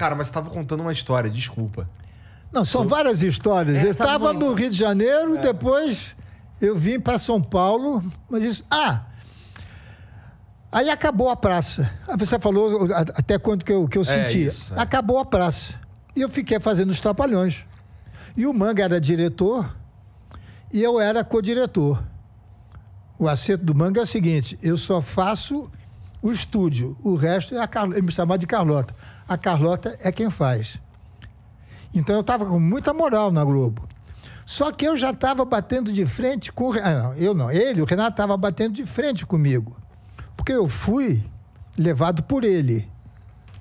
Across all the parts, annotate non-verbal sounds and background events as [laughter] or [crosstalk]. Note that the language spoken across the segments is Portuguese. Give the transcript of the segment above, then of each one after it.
Cara, mas você contando uma história, desculpa. Não, são várias histórias. É, eu estava tá no Rio de Janeiro, é. depois eu vim para São Paulo, mas isso. Ah! Aí acabou a praça. Ah, você falou até quanto que eu, que eu é senti. É acabou a praça. E eu fiquei fazendo os trapalhões. E o Manga era diretor e eu era co-diretor. O acerto do Manga é o seguinte: eu só faço o estúdio. O resto é a Carlota. Ele é me chamava de Carlota. A Carlota é quem faz. Então eu estava com muita moral na Globo. Só que eu já estava batendo de frente com. Ah, não, eu não, ele, o Renato estava batendo de frente comigo. Porque eu fui levado por ele.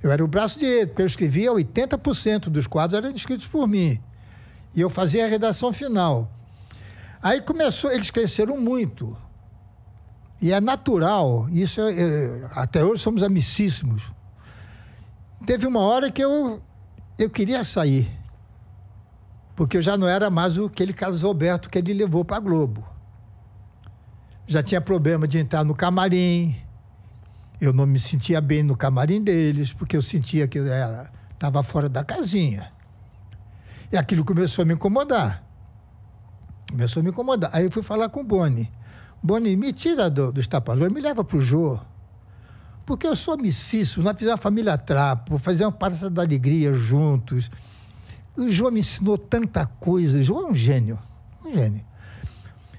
Eu era o braço direito, eu escrevia 80% dos quadros eram escritos por mim. E eu fazia a redação final. Aí começou, eles cresceram muito. E é natural, isso é, é, até hoje somos amicíssimos. Teve uma hora que eu, eu queria sair, porque eu já não era mais o, aquele Carlos Roberto que ele levou para a Globo. Já tinha problema de entrar no camarim, eu não me sentia bem no camarim deles, porque eu sentia que eu era estava fora da casinha. E aquilo começou a me incomodar. Começou a me incomodar. Aí eu fui falar com o Boni. Boni, me tira do, dos tapalhões, me leva para o Jô. Porque eu sou amicíssimo, nós fizemos uma família trapo, fizemos uma parada da alegria juntos. O Jô me ensinou tanta coisa. O Jô é um gênio, um gênio.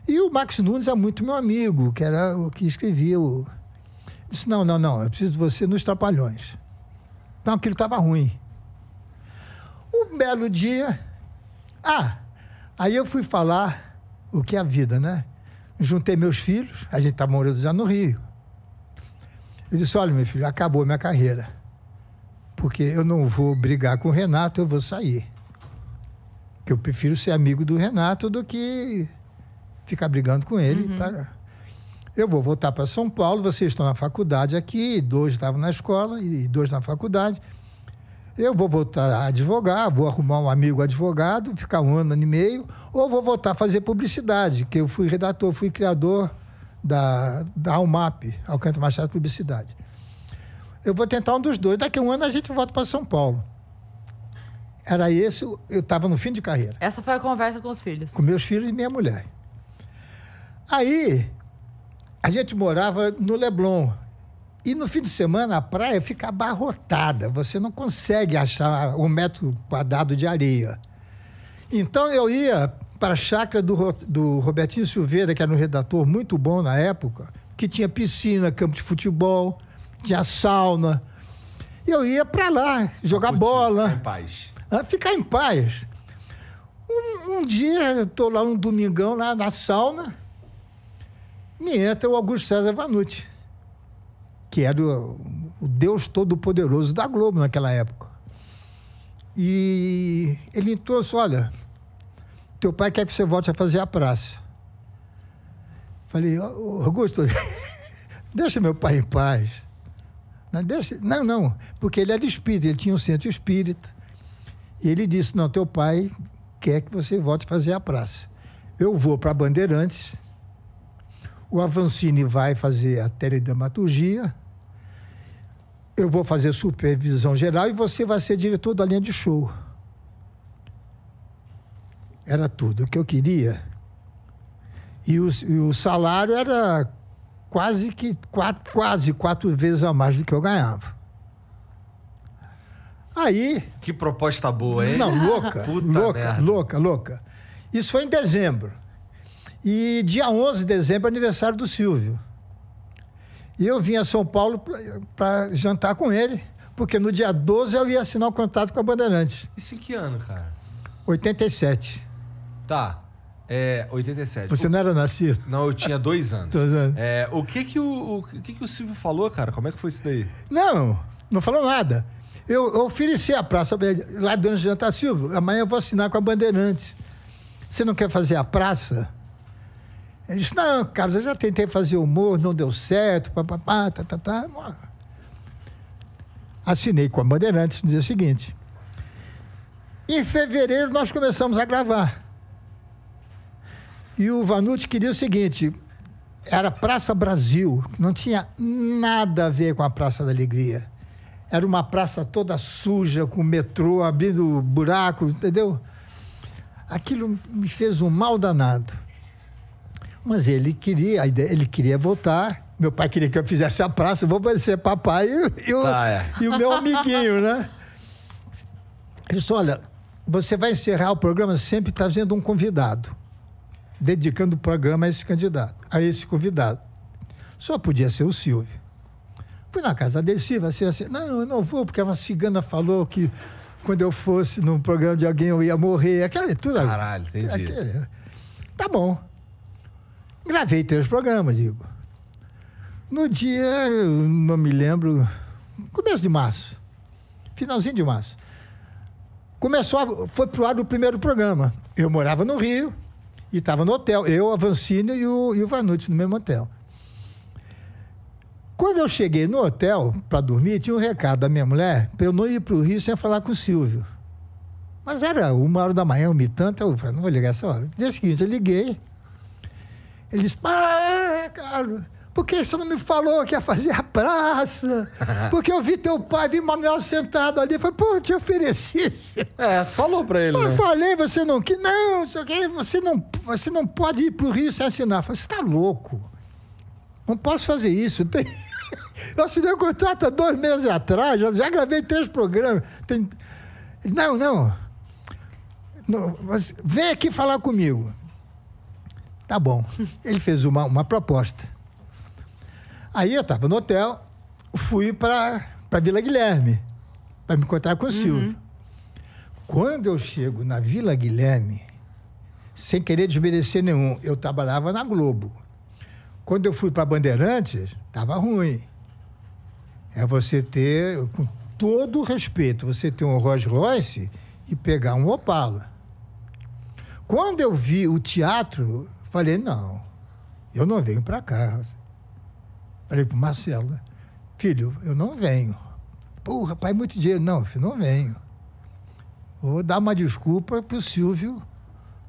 E o Max Nunes é muito meu amigo, que era o que escrevia. O... Disse: Não, não, não, eu preciso de você nos Trapalhões. Então aquilo estava ruim. Um belo dia. Ah, aí eu fui falar o que é a vida, né? juntei meus filhos, a gente estava tá morando já no Rio. Eu disse: olha, meu filho, acabou minha carreira. Porque eu não vou brigar com o Renato, eu vou sair. Que eu prefiro ser amigo do Renato do que ficar brigando com ele. Uhum. Pra... Eu vou voltar para São Paulo, vocês estão na faculdade aqui, dois estavam na escola e dois na faculdade. Eu vou voltar a advogar, vou arrumar um amigo advogado, ficar um ano, ano e meio, ou vou voltar a fazer publicidade, que eu fui redator, fui criador da, da Almap, Alcântara Machado Publicidade. Eu vou tentar um dos dois, daqui a um ano a gente volta para São Paulo. Era esse, eu estava no fim de carreira. Essa foi a conversa com os filhos? Com meus filhos e minha mulher. Aí, a gente morava no Leblon, e no fim de semana a praia fica abarrotada, você não consegue achar um metro quadrado de areia. Então eu ia para a chácara do, do Robertinho Silveira, que era um redator muito bom na época, que tinha piscina, campo de futebol, tinha sauna. Eu ia para lá jogar bola. Ficar em paz. Ficar em paz. Um, um dia, estou lá um domingão lá na sauna, me entra o Augusto César Vanucci que era o, o Deus Todo-Poderoso da Globo naquela época. E ele entrou e olha, teu pai quer que você volte a fazer a praça. Falei, Augusto, [laughs] deixa meu pai em paz. Não, deixa, não, não, porque ele era espírita, ele tinha um centro espírita. E ele disse, não, teu pai quer que você volte a fazer a praça. Eu vou para Bandeirantes, o Avancini vai fazer a teledramaturgia, eu vou fazer supervisão geral e você vai ser diretor da linha de show. Era tudo o que eu queria. E o, e o salário era quase que quatro, quase quatro vezes a mais do que eu ganhava. Aí. Que proposta boa, hein? Não, louca. louca, merda. louca, louca. Isso foi em dezembro. E dia 11 de dezembro é aniversário do Silvio. E eu vim a São Paulo para jantar com ele, porque no dia 12 eu ia assinar o contato contrato com a Bandeirante. Isso em que ano, cara? 87. Tá. É, 87. Você o... não era nascido? Não, eu tinha dois [laughs] anos. dois anos. É, o que que o, o, que que o Silvio falou, cara? Como é que foi isso daí? Não, não falou nada. Eu, eu ofereci a praça lá dentro de jantar, Silvio, amanhã eu vou assinar com a Bandeirante. Você não quer fazer a praça? Ele disse, não, Carlos, eu já tentei fazer humor, não deu certo, papapá, tá, tá, tá. Assinei com a Bandeirantes no dia seguinte. Em fevereiro nós começamos a gravar. E o Vanucci queria o seguinte: era Praça Brasil, não tinha nada a ver com a Praça da Alegria. Era uma praça toda suja, com metrô abrindo buraco, entendeu? Aquilo me fez um mal danado. Mas ele queria, ideia, ele queria voltar. Meu pai queria que eu fizesse a praça, vou ser papai e, ah, é. e o meu amiguinho, né? Ele disse: olha, você vai encerrar o programa sempre trazendo um convidado, dedicando o programa a esse candidato, a esse convidado. Só podia ser o Silvio. Fui na casa dele, Silvio, assim, assim, não, eu não vou, porque uma cigana falou que quando eu fosse num programa de alguém eu ia morrer, aquela tudo. Caralho, entendi. Aquele. Né? Tá bom. Gravei três programas, Igor. No dia, não me lembro, começo de março, finalzinho de março. Começou, a, foi pro ar do primeiro programa. Eu morava no Rio e estava no hotel. Eu, a Vancini e o, e o Vanucci no mesmo hotel. Quando eu cheguei no hotel para dormir, tinha um recado da minha mulher para eu não ir para o Rio sem falar com o Silvio. Mas era uma hora da manhã, um e tanto, eu falei, não vou ligar essa hora. No dia seguinte, eu liguei. Ele disse, ah, é, cara, por que você não me falou que ia fazer a praça? [laughs] Porque eu vi teu pai, vi Manuel sentado ali. Falei, pô, te ofereci. É, falou pra ele. Eu né? falei, você não quis. Não, você não, você não pode ir pro Rio sem assinar. Eu falei, você tá louco. Não posso fazer isso. Tem... [laughs] Eu assinei o contrato há dois meses atrás, já, gravei três programas. Tem... Não, não, não. Vem aqui falar comigo. Tá bom. Ele fez uma, uma proposta. Aí eu estava no hotel, fui para Vila Guilherme, para me encontrar com o uhum. Silvio. Quando eu chego na Vila Guilherme, sem querer desmerecer nenhum, eu trabalhava na Globo. Quando eu fui para Bandeirantes, estava ruim. É você ter, com todo o respeito, você ter um Rolls Royce e pegar um Opala. Quando eu vi o teatro Falei, não, eu não venho para cá. Falei para o Marcelo, né, filho, eu não venho. Pô, rapaz, muito dinheiro. Não, filho, não venho. Vou dar uma desculpa para o Silvio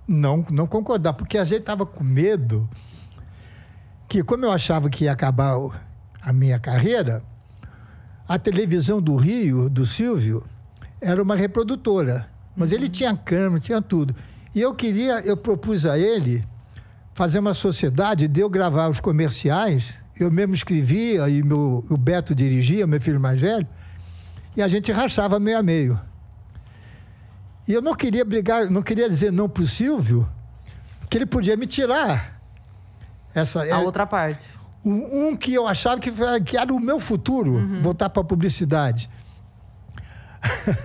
não, não concordar, porque a gente estava com medo que, como eu achava que ia acabar a minha carreira, a televisão do Rio, do Silvio, era uma reprodutora. Mas uhum. ele tinha câmera, tinha tudo. E eu queria, eu propus a ele fazer uma sociedade, de eu gravar os comerciais, eu mesmo escrevia e meu, o Beto dirigia, meu filho mais velho, e a gente rachava meio a meio. E eu não queria brigar, não queria dizer não para o Silvio, que ele podia me tirar essa a é, outra parte. Um, um que eu achava que, que era o meu futuro, uhum. voltar para a publicidade. [laughs]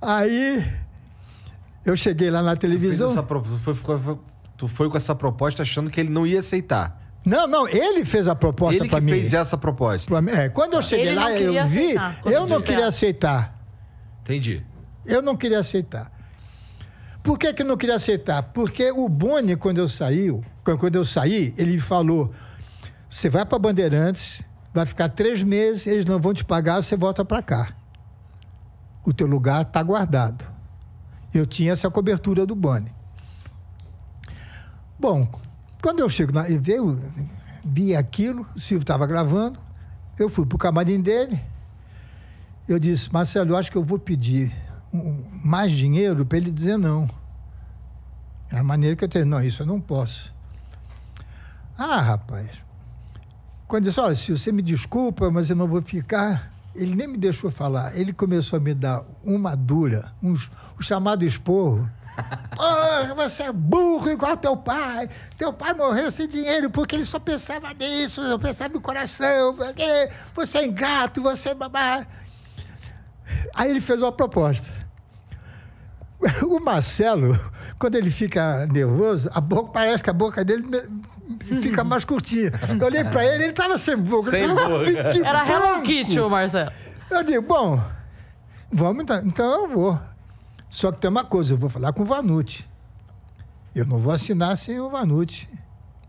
Aí eu cheguei lá na televisão. Essa, foi, foi, foi tu foi com essa proposta achando que ele não ia aceitar. Não, não, ele fez a proposta para mim. Ele fez essa proposta. é, quando eu cheguei ele lá, eu aceitar. vi, eu não queria aceitar. Entendi. Eu não queria aceitar. Por que, que não queria aceitar? Porque o Boni, quando eu saí, quando eu saí, ele falou: você vai para Bandeirantes, vai ficar três meses, eles não vão te pagar, você volta para cá. O teu lugar está guardado. Eu tinha essa cobertura do Boni. Bom, quando eu chego na. Eu veio, vi aquilo, o Silvio estava gravando, eu fui para o camarim dele. Eu disse, Marcelo, eu acho que eu vou pedir mais dinheiro para ele dizer não. Era a maneira que eu tenho. Não, isso eu não posso. Ah, rapaz. Quando eu disse, olha, se você me desculpa, mas eu não vou ficar. Ele nem me deixou falar. Ele começou a me dar uma dura, um, o um chamado esporro. Oh, [laughs] você é burro igual teu pai. Teu pai morreu sem dinheiro porque ele só pensava nisso, só pensava no coração. Você é ingrato, você é babá. Aí ele fez uma proposta. [laughs] O Marcelo, quando ele fica nervoso, a boca parece que a boca dele fica mais curtinha. Eu olhei para ele, ele tava sem boca. Sem boca. [laughs] Era Hello Kitty, o Marcelo. Eu digo, bom, vamos então, então eu vou. Só que tem uma coisa, eu vou falar com o Vanucci. Eu não vou assinar sem o Vanucci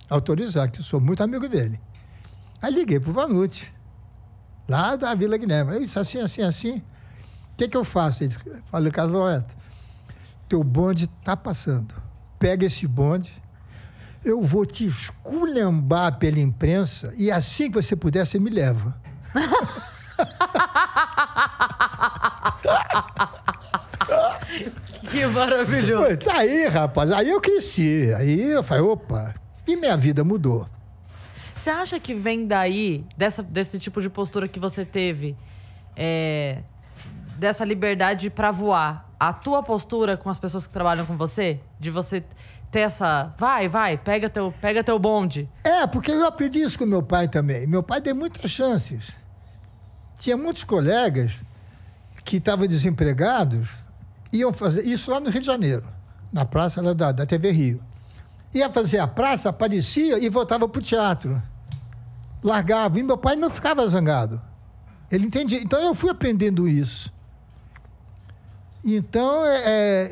autorizar, que eu sou muito amigo dele. Aí liguei para o Vanucci, lá da Vila Guilherme. Ele disse assim, assim, assim. O que, que eu faço? Ele disse, falei, teu bonde está passando. Pega esse bonde, eu vou te esculhambar pela imprensa e assim que você puder, você me leva. [laughs] que maravilhoso. tá aí, rapaz. Aí eu cresci. Aí eu falei, opa. E minha vida mudou. Você acha que vem daí, dessa, desse tipo de postura que você teve, é, dessa liberdade para voar, a tua postura com as pessoas que trabalham com você? De você ter essa. Vai, vai, pega teu, pega teu bonde. É, porque eu aprendi isso com meu pai também. Meu pai deu muitas chances. Tinha muitos colegas que estavam desempregados iam fazer isso lá no Rio de Janeiro, na praça da, da TV Rio. Ia fazer a praça, aparecia e voltava para o teatro. Largava. E meu pai não ficava zangado. Ele entendia. Então eu fui aprendendo isso. Então, é,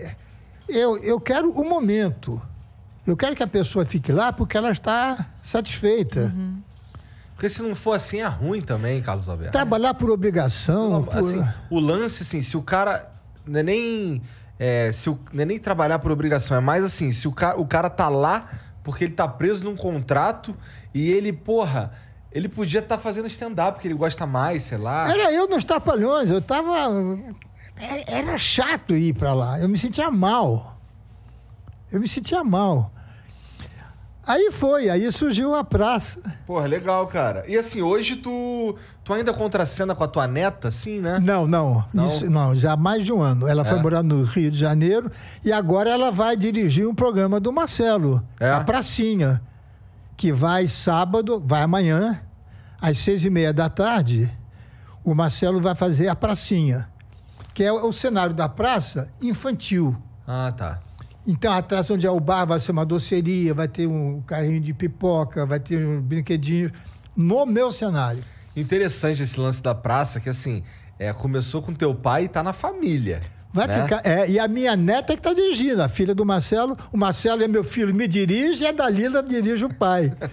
é, eu, eu quero o momento. Eu quero que a pessoa fique lá porque ela está satisfeita. Uhum. Porque se não for assim, é ruim também, Carlos Alberto. Trabalhar por obrigação. Não, por... Assim, o lance, assim, se o cara não é nem. É, se o, não é nem trabalhar por obrigação, é mais assim, se o, ca, o cara tá lá porque ele tá preso num contrato e ele, porra, ele podia estar tá fazendo stand-up, porque ele gosta mais, sei lá. Era eu nos tapalhões eu tava. Era chato ir pra lá, eu me sentia mal. Eu me sentia mal. Aí foi, aí surgiu a praça. Porra, legal, cara. E assim, hoje tu, tu ainda contracena com a tua neta, assim, né? Não, não. Não, isso, não já há mais de um ano. Ela é. foi morar no Rio de Janeiro e agora ela vai dirigir um programa do Marcelo, é. a Pracinha, que vai sábado, vai amanhã, às seis e meia da tarde, o Marcelo vai fazer a Pracinha, que é o cenário da praça infantil. Ah, tá. Então, atrás onde é o bar vai ser uma doceria, vai ter um carrinho de pipoca, vai ter um brinquedinho no meu cenário. Interessante esse lance da praça, que assim, é, começou com teu pai e está na família. Vai né? ficar. É, e a minha neta que está dirigindo, a filha do Marcelo. O Marcelo é meu filho, me dirige e a Dalila dirige o pai. [laughs]